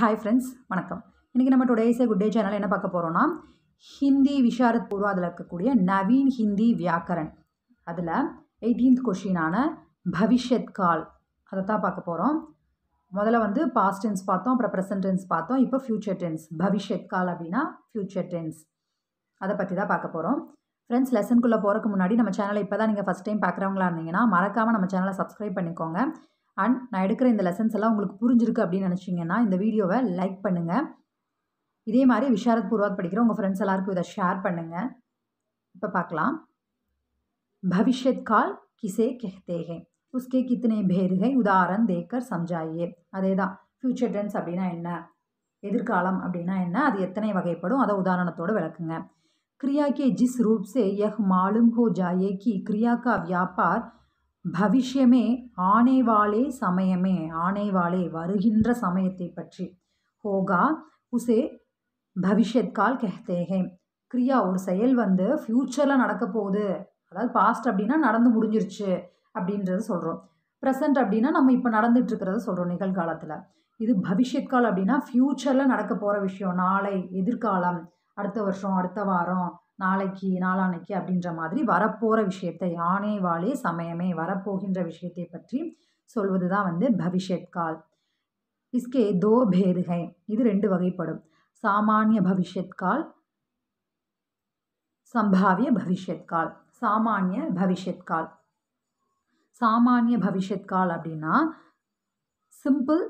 hi friends வணக்கம் இன்றைக்கி நம்ம டுடேஸ் குட் டே சேனல் என்ன பார்க்க போகிறோன்னா ஹிந்தி விஷாரத் பூர்வா அதில் இருக்கக்கூடிய நவீன் ஹிந்தி வியாக்கரன் அதில் எயிட்டீன்த் கொஷினான பவிஷ்யத் கால் அதை தான் பார்க்க போகிறோம் முதல்ல வந்து பாஸ்ட் டென்ஸ் பார்த்தோம் அப்புறம் ப்ரெசன்ட் டென்ஸ் பார்த்தோம் இப்போ ஃப்யூச்சர் டென்ஸ் பவிஷ்யத் கால் அப்படின்னா ஃப்யூச்சர் டென்ஸ் அதை பற்றி தான் பார்க்க போகிறோம் ஃப்ரெண்ட்ஸ் லெசனுக்குள்ளே போகிறக்கு முன்னாடி நம்ம சேனலை இப்போ தான் நீங்கள் ஃபஸ்ட் டைம் பார்க்குறவங்களா இருந்தீங்கன்னா மறக்காமல் நம்ம சேனலை சப்ஸ்கிரைப் பண்ணிக்கோங்க அண்ட் நான் எடுக்கிற இந்த லெசன்ஸ் எல்லாம் உங்களுக்கு புரிஞ்சிருக்கு அப்படின்னு நினச்சிங்கன்னா இந்த வீடியோவை லைக் பண்ணுங்கள் இதே மாதிரி விஷாரத் பூர்வாத் படிக்கிற உங்கள் ஃப்ரெண்ட்ஸ் எல்லாருக்கும் இதை ஷேர் பண்ணுங்கள் இப்போ பார்க்கலாம் பவிஷ்யத் கால் கிசே கெஹ்தேகே உஸ்கே கித்தனை பேருகை உதாரன் தேக்கர் சம்ஜாயே அதே தான் ஃப்யூச்சர் டென்ஸ் அப்படின்னா என்ன எதிர்காலம் அப்படின்னா என்ன அது எத்தனை வகைப்படும் அதை உதாரணத்தோடு விளக்குங்க கிரியாக்கே ஜிஸ் ரூப்ஸே யஹ் மாலும் ஹோ ஜாயே கி கிரியாக்கா வியாபார் பவிஷ்யமே ஆனைவாளே சமயமே ஆனேவாளே வருகின்ற சமயத்தை பற்றி ஹோகா உசே பவிஷ்யத்கால் கெஹ்தேகே கிரியா ஒரு செயல் வந்து ஃப்யூச்சரில் நடக்க போகுது அதாவது பாஸ்ட் அப்படின்னா நடந்து முடிஞ்சிருச்சு அப்படின்றத சொல்கிறோம் ப்ரெசன்ட் அப்படின்னா நம்ம இப்போ நடந்துட்டு இருக்கிறத சொல்கிறோம் நிகழ்காலத்தில் இது பவிஷ்யத்கால் அப்படின்னா ஃப்யூச்சரில் நடக்க போகிற விஷயம் நாளை எதிர்காலம் அடுத்த வருஷம் அடுத்த வாரம் நாளைக்கு நாளானைக்கு அப்படின்ற மாதிரி வரப்போகிற விஷயத்தை யானே வாழே சமயமே வரப்போகின்ற விஷயத்தை பற்றி சொல்வது தான் வந்து பவிஷ்யத் கால் இஸ்கே தோ பேதுகை இது ரெண்டு வகைப்படும் சாமானிய பவிஷ்யத் கால் சம்பாவிய பவிஷ்யத் கால் சாமானிய பவிஷ்யத் கால் சாமானிய பவிஷ்யத் கால் அப்படின்னா சிம்பிள்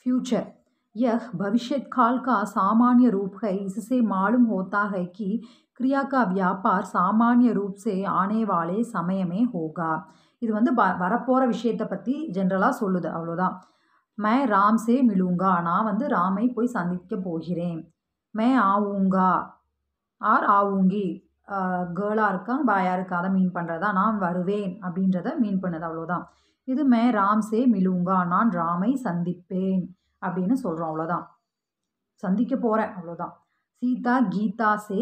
ஃப்யூச்சர் यह भविष्यत्काल का सामान्य रूप है इससे मालूम होता है कि क्रिया का व्यापार सामान्य रूप से आने वाले இது வந்து ப வரப்போகிற விஷயத்தை பற்றி ஜென்ரலாக சொல்லுது அவ்வளோதான் மே ராம்சே சே நான் வந்து ராமை போய் சந்திக்க போகிறேன் மே ஆவுங்கா ஆர் ஆவுங்கி கேர்ளாக இருக்கா பாயாக இருக்கா அதை மீன் பண்ணுறதா நான் வருவேன் அப்படின்றத மீன் பண்ணுது அவ்வளோதான் இது மே ராம்சே சே நான் ராமை சந்திப்பேன் அப்படின்னு சொல்கிறோம் அவ்வளோதான் சந்திக்க போகிறேன் அவ்வளோதான் சீதா கீதா சே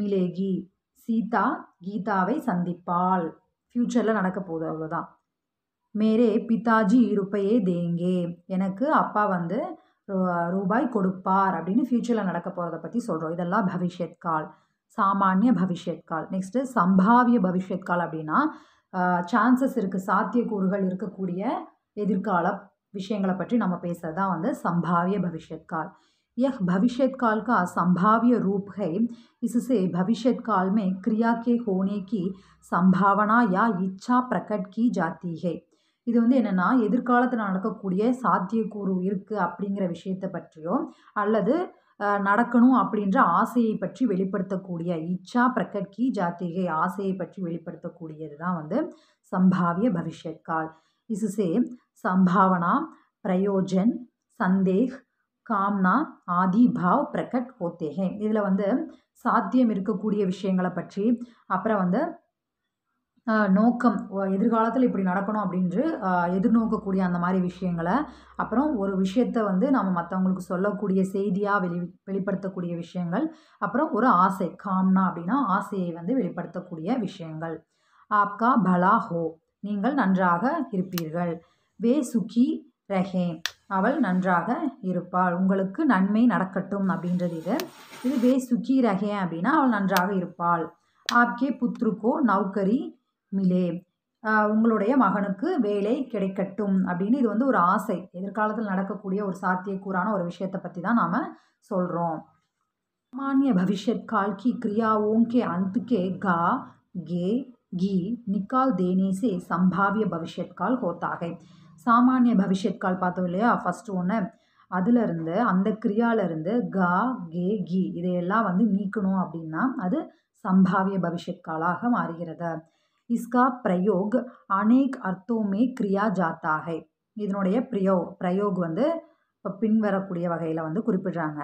மிலேகி சீதா கீதாவை சந்திப்பாள் ஃப்யூச்சரில் நடக்க போகுது அவ்வளோதான் மேரே பிதாஜி இருப்பையே தேங்கே எனக்கு அப்பா வந்து ரூபாய் கொடுப்பார் அப்படின்னு ஃப்யூச்சரில் நடக்க போகிறத பற்றி சொல்கிறோம் இதெல்லாம் பவிஷ்யத் கால் சாமானிய பவிஷ்யத் கால் நெக்ஸ்ட்டு சம்பாவிய பவிஷ்யத் கால் அப்படின்னா சான்சஸ் இருக்குது சாத்தியக்கூறுகள் இருக்கக்கூடிய எதிர்கால விஷயங்களை பற்றி நம்ம பேசுகிறது தான் வந்து சம்பாவிய பவிஷத் கால் यह பவிஷத் काल का संभाव्य रूप है इससे भविष्यत काल में क्रिया के கி की संभावना या इच्छा प्रकट की जाती இது வந்து என்னென்னா எதிர்காலத்தில் நடக்கக்கூடிய சாத்தியக்கூறு இருக்குது அப்படிங்கிற விஷயத்தை பற்றியோ அல்லது நடக்கணும் அப்படின்ற ஆசையை பற்றி வெளிப்படுத்தக்கூடிய இச்சா பிரகட்கி ஜாத்திகை ஆசையை பற்றி வெளிப்படுத்தக்கூடியது தான் வந்து சம்பாவிய பவிஷ்யத் கால் इससे संभावना प्रयोजन சந்தேக் காம்னா ஆதி பாவ் பிரகட் ஹோத்தேகே இதில் வந்து சாத்தியம் இருக்கக்கூடிய விஷயங்களை பற்றி அப்புறம் வந்து நோக்கம் எதிர்காலத்தில் இப்படி நடக்கணும் அப்படின்ட்டு எதிர்நோக்கக்கூடிய அந்த மாதிரி விஷயங்களை அப்புறம் ஒரு விஷயத்த வந்து நம்ம மற்றவங்களுக்கு சொல்லக்கூடிய செய்தியாக வெளி வெளிப்படுத்தக்கூடிய விஷயங்கள் அப்புறம் ஒரு ஆசை காம்னா அப்படின்னா ஆசையை வந்து வெளிப்படுத்தக்கூடிய விஷயங்கள் ஆப்கா பலா ஹோ நீங்கள் நன்றாக இருப்பீர்கள் வே சுகி ரஹே அவள் நன்றாக இருப்பாள் உங்களுக்கு நன்மை நடக்கட்டும் அப்படின்றது இது இது வே சுகி ரஹே அப்படின்னா அவள் நன்றாக இருப்பாள் ஆப்கே புத்ருக்கோ நௌக்கரி மிலே உங்களுடைய மகனுக்கு வேலை கிடைக்கட்டும் அப்படின்னு இது வந்து ஒரு ஆசை எதிர்காலத்தில் நடக்கக்கூடிய ஒரு சாத்தியக்கூறான ஒரு விஷயத்தை பற்றி தான் நாம் சொல்கிறோம் சாமானிய பவிஷ்யத் கால்கி கிரியா ஓங்கே அந்துக்கே கா கே गी நிக்கால் देने சம்பாவிய संभाव्य भविष्यत काल சாமானிய பவிஷ்யத் பார்த்தோம் இல்லையா ஃபஸ்ட்டு ஒன்று அதிலிருந்து அந்த கிரியாவிலிருந்து கா கே கி இதையெல்லாம் வந்து நீக்கணும் அப்படின்னா அது சம்பாவிய பவிஷ்யத் காலாக மாறுகிறது இஸ்கா பிரயோக் அநேக் அர்த்தோமே கிரியா ஜாத்தாகை இதனுடைய பிரயோ பிரயோக் வந்து இப்போ பின்வரக்கூடிய வகையில் வந்து குறிப்பிடுறாங்க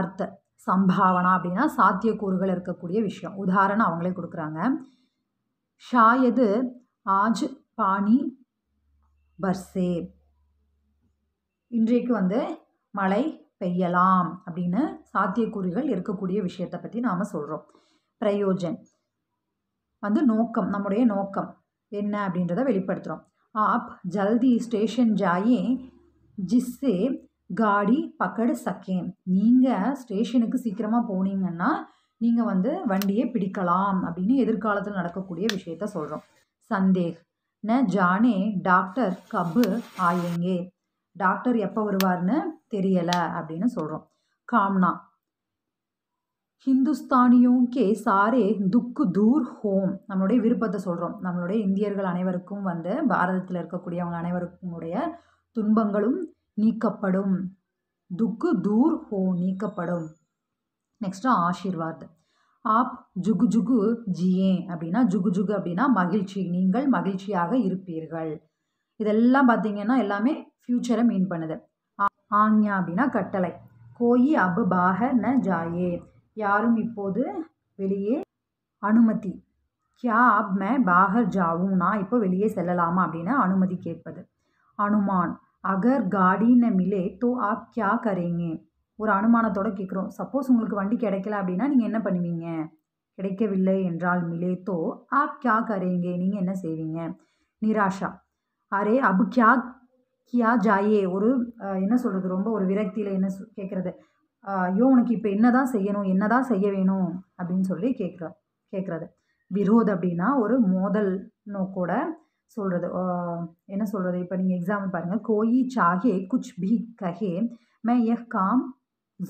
அர்த்த சம்பாவனா அப்படின்னா சாத்தியக்கூறுகள் இருக்கக்கூடிய விஷயம் உதாரணம் அவங்களே கொடுக்குறாங்க ஷாயது ஆஜ் பானி பர்சே இன்றைக்கு வந்து மழை பெய்யலாம் அப்படின்னு சாத்தியக்கூறுகள் இருக்கக்கூடிய விஷயத்தை பற்றி நாம் சொல்கிறோம் பிரயோஜன் வந்து நோக்கம் நம்முடைய நோக்கம் என்ன அப்படின்றத வெளிப்படுத்துகிறோம் ஆப் ஜல்தி ஸ்டேஷன் ஜாயே ஜிஸ்ஸே காடி பக்கடு சக்கேன் நீங்கள் ஸ்டேஷனுக்கு சீக்கிரமாக போனீங்கன்னா நீங்கள் வந்து வண்டியை பிடிக்கலாம் அப்படின்னு எதிர்காலத்தில் நடக்கக்கூடிய விஷயத்த சொல்கிறோம் சந்தேக் ந ஜானே டாக்டர் கபு ஆயங்கே டாக்டர் எப்போ வருவார்னு தெரியலை அப்படின்னு சொல்கிறோம் காம்னா ஹிந்துஸ்தானியும் கே சாரே துக்கு தூர் ஹோம் நம்மளுடைய விருப்பத்தை சொல்கிறோம் நம்மளுடைய இந்தியர்கள் அனைவருக்கும் வந்து பாரதத்தில் இருக்கக்கூடியவங்க அனைவருக்குடைய துன்பங்களும் நீக்கப்படும் துக்கு தூர் ஹோம் நீக்கப்படும் நெக்ஸ்ட்டு ஆஷிர்வாத் ஆப் ஜுகு ஜுகு ஜியே அப்படின்னா ஜுகு ஜுகு அப்படின்னா மகிழ்ச்சி நீங்கள் மகிழ்ச்சியாக இருப்பீர்கள் இதெல்லாம் பார்த்தீங்கன்னா எல்லாமே ஃப்யூச்சரை மீன் பண்ணுது ஆங்யா அப்படின்னா கட்டளை கோயி அபு பாக ந ஜாயே யாரும் இப்போது வெளியே அனுமதி கியா அப் மே பாகர் ஜாவும் நான் இப்போ வெளியே செல்லலாமா அப்படின்னு அனுமதி கேட்பது அனுமான் அகர் காடின மிலே தோ ஆப் கியா கரேங்கே ஒரு அனுமானத்தோடு கேட்குறோம் சப்போஸ் உங்களுக்கு வண்டி கிடைக்கல அப்படின்னா நீங்கள் என்ன பண்ணுவீங்க கிடைக்கவில்லை என்றால் மிலேத்தோ ஆப் கியா கரேங்க நீங்கள் என்ன செய்வீங்க நிராஷா அரே அபு கியா கியா ஜாயே ஒரு என்ன சொல்கிறது ரொம்ப ஒரு விரக்தியில் என்ன கேட்குறது ஐயோ உனக்கு இப்போ என்ன தான் செய்யணும் என்ன தான் செய்ய வேணும் அப்படின்னு சொல்லி கேட்குற கேட்குறது விரோத் அப்படின்னா ஒரு மோதல் நோக்கோட சொல்கிறது என்ன சொல்கிறது இப்போ நீங்கள் எக்ஸாம்பிள் பாருங்கள் கோயி சாகே குச் பி கஹே மே எஹ் காம்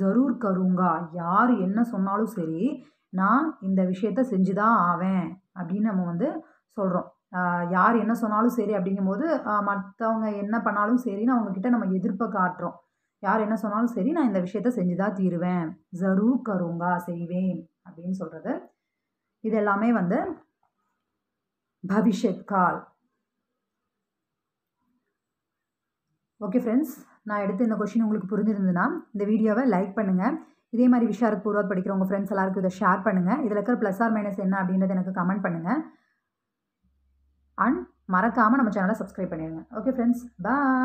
ஜரூர் கருங்கா யார் என்ன சொன்னாலும் சரி நான் இந்த விஷயத்த செஞ்சு தான் ஆவேன் அப்படின்னு நம்ம வந்து சொல்கிறோம் யார் என்ன சொன்னாலும் சரி அப்படிங்கும்போது மற்றவங்க என்ன பண்ணாலும் சரின்னு அவங்கக்கிட்ட நம்ம எதிர்ப்பை காட்டுறோம் யார் என்ன சொன்னாலும் சரி நான் இந்த விஷயத்த செஞ்சு தான் தீருவேன் ஜரூர் கருங்கா செய்வேன் அப்படின்னு சொல்கிறது இது எல்லாமே வந்து பவிஷத் கால் ஓகே ஃப்ரெண்ட்ஸ் நான் எடுத்த இந்த கொஷின் உங்களுக்கு புரிஞ்சிருந்ததுன்னா இந்த வீடியோவை லைக் பண்ணுங்கள் இதே மாதிரி விஷாரத் பூர்வாக படிக்கிற உங்கள் ஃப்ரெண்ட்ஸ் எல்லாருக்கும் இதை ஷேர் பண்ணுங்கள் இதில் இருக்கிற ப்ளஸ் ஆர் மைனஸ் என்ன அப்படின்றத எனக்கு கமெண்ட் பண்ணுங்கள் அண்ட் மறக்காமல் நம்ம சேனலை சப்ஸ்கிரைப் பண்ணிடுங்க ஓகே ஃப்ரெண்ட்ஸ் பாய்